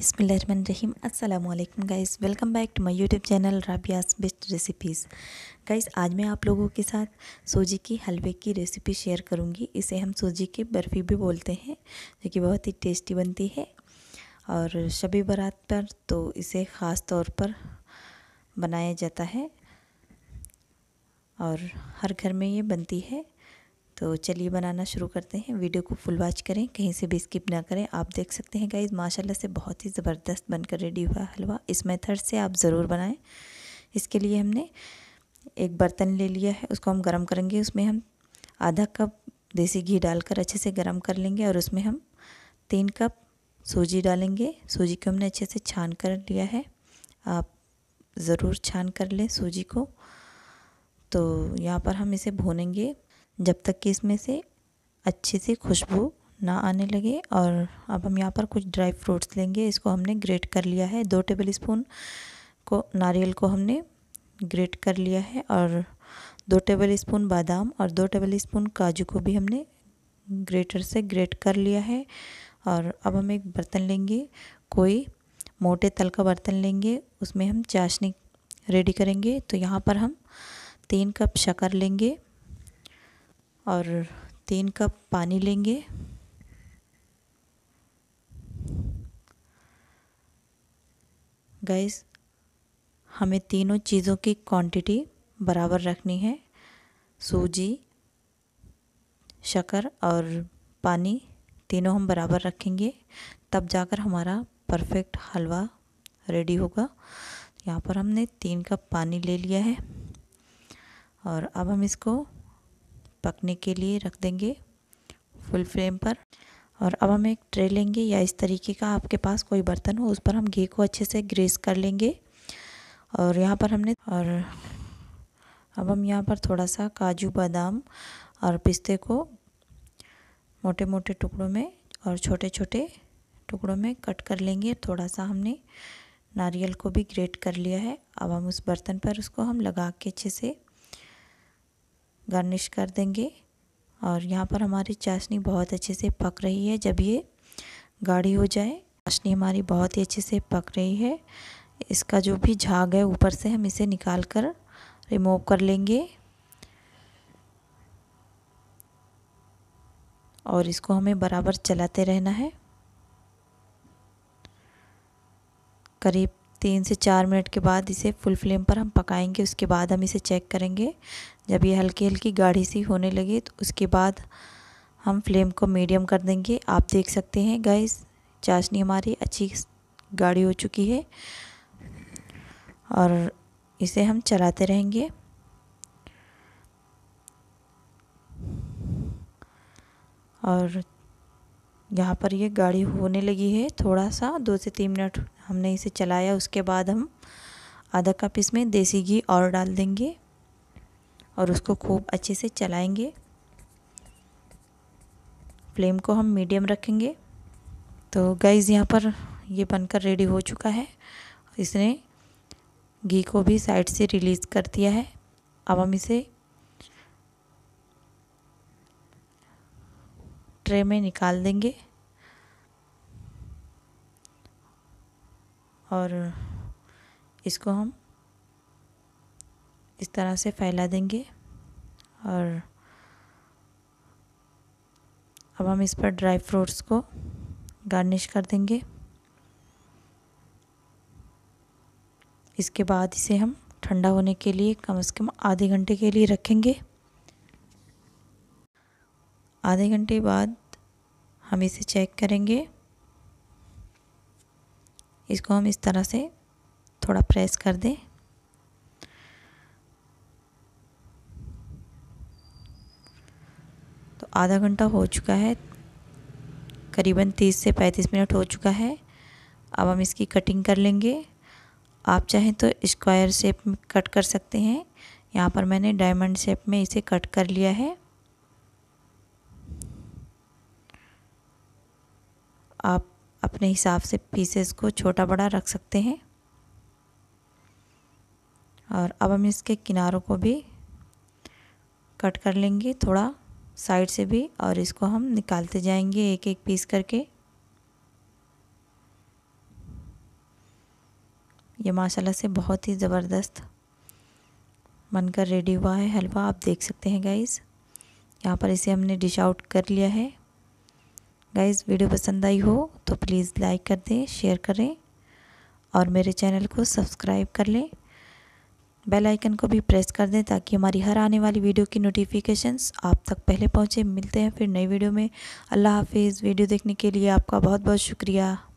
बिसमीम अल्लाम guys welcome back to my YouTube channel Rabia's best recipes guys आज मैं आप लोगों के साथ सूजी की हलवे की रेसिपी शेयर करूंगी इसे हम सूजी की बर्फ़ी भी बोलते हैं जो कि बहुत ही टेस्टी बनती है और शबी बारात पर तो इसे ख़ास तौर पर बनाया जाता है और हर घर में ये बनती है तो चलिए बनाना शुरू करते हैं वीडियो को फुल वॉच करें कहीं से भी स्किप ना करें आप देख सकते हैं गाइज माशाल्लाह से बहुत ही ज़बरदस्त बनकर रेडी हुआ हलवा इस मेथड से आप ज़रूर बनाएं इसके लिए हमने एक बर्तन ले लिया है उसको हम गर्म करेंगे उसमें हम आधा कप देसी घी डालकर अच्छे से गर्म कर लेंगे और उसमें हम तीन कप सूजी डालेंगे सूजी को हमने अच्छे से छान कर लिया है आप ज़रूर छान कर लें सूजी को तो यहाँ पर हम इसे भूनेंगे जब तक कि इसमें से अच्छे से खुशबू ना आने लगे और अब हम यहाँ पर कुछ ड्राई फ्रूट्स लेंगे इसको हमने ग्रेट कर लिया है दो टेबल स्पून को नारियल को हमने ग्रेट कर लिया है और दो टेबल स्पून बादाम और दो टेबल स्पून काजू को भी हमने ग्रेटर से ग्रेट कर लिया है और अब हम एक बर्तन लेंगे कोई मोटे तल का बर्तन लेंगे उसमें हम चाशनी रेडी करेंगे तो यहाँ पर हम तीन कप शक्कर लेंगे और तीन कप पानी लेंगे गैस हमें तीनों चीज़ों की क्वांटिटी बराबर रखनी है सूजी शक्कर और पानी तीनों हम बराबर रखेंगे तब जाकर हमारा परफेक्ट हलवा रेडी होगा यहाँ पर हमने तीन कप पानी ले लिया है और अब हम इसको पकने के लिए रख देंगे फुल फ्लेम पर और अब हम एक ट्रे लेंगे या इस तरीके का आपके पास कोई बर्तन हो उस पर हम घी को अच्छे से ग्रेस कर लेंगे और यहाँ पर हमने और अब हम यहाँ पर थोड़ा सा काजू बादाम और पिस्ते को मोटे मोटे टुकड़ों में और छोटे छोटे टुकड़ों में कट कर लेंगे थोड़ा सा हमने नारियल को भी ग्रेट कर लिया है अब हम उस बर्तन पर उसको हम लगा के अच्छे से गार्निश कर देंगे और यहाँ पर हमारी चाशनी बहुत अच्छे से पक रही है जब ये गाढ़ी हो जाए चाशनी हमारी बहुत ही अच्छे से पक रही है इसका जो भी झाग है ऊपर से हम इसे निकाल कर रिमूव कर लेंगे और इसको हमें बराबर चलाते रहना है करीब तीन से चार मिनट के बाद इसे फुल फ्लेम पर हम पकाएंगे उसके बाद हम इसे चेक करेंगे जब ये हल्की हल्की गाढ़ी सी होने लगे तो उसके बाद हम फ्लेम को मीडियम कर देंगे आप देख सकते हैं गैस चाशनी हमारी अच्छी गाढ़ी हो चुकी है और इसे हम चलाते रहेंगे और यहाँ पर ये गाढ़ी होने लगी है थोड़ा सा दो से तीन मिनट हमने इसे चलाया उसके बाद हम आधा कप इसमें देसी घी और डाल देंगे और उसको खूब अच्छे से चलाएंगे फ्लेम को हम मीडियम रखेंगे तो गैस यहाँ पर ये बनकर रेडी हो चुका है इसने घी को भी साइड से रिलीज़ कर दिया है अब हम इसे ट्रे में निकाल देंगे और इसको हम इस तरह से फैला देंगे और अब हम इस पर ड्राई फ्रूट्स को गार्निश कर देंगे इसके बाद इसे हम ठंडा होने के लिए कम से कम आधे घंटे के लिए रखेंगे आधे घंटे बाद हम इसे चेक करेंगे इसको हम इस तरह से थोड़ा प्रेस कर दें तो आधा घंटा हो चुका है करीबन तीस से पैंतीस मिनट हो चुका है अब हम इसकी कटिंग कर लेंगे आप चाहें तो स्क्वायर शेप में कट कर सकते हैं यहाँ पर मैंने डायमंड शेप में इसे कट कर लिया है आप अपने हिसाब से पीसेस को छोटा बड़ा रख सकते हैं और अब हम इसके किनारों को भी कट कर लेंगे थोड़ा साइड से भी और इसको हम निकालते जाएंगे एक एक पीस करके ये माशाल्लाह से बहुत ही ज़बरदस्त बनकर रेडी हुआ है हलवा आप देख सकते हैं गाइज़ यहाँ पर इसे हमने डिश आउट कर लिया है गाइस वीडियो पसंद आई हो तो प्लीज़ लाइक कर दें शेयर करें और मेरे चैनल को सब्सक्राइब कर लें बेल आइकन को भी प्रेस कर दें ताकि हमारी हर आने वाली वीडियो की नोटिफिकेशंस आप तक पहले पहुंचे मिलते हैं फिर नई वीडियो में अल्लाह हाफिज़ वीडियो देखने के लिए आपका बहुत बहुत शुक्रिया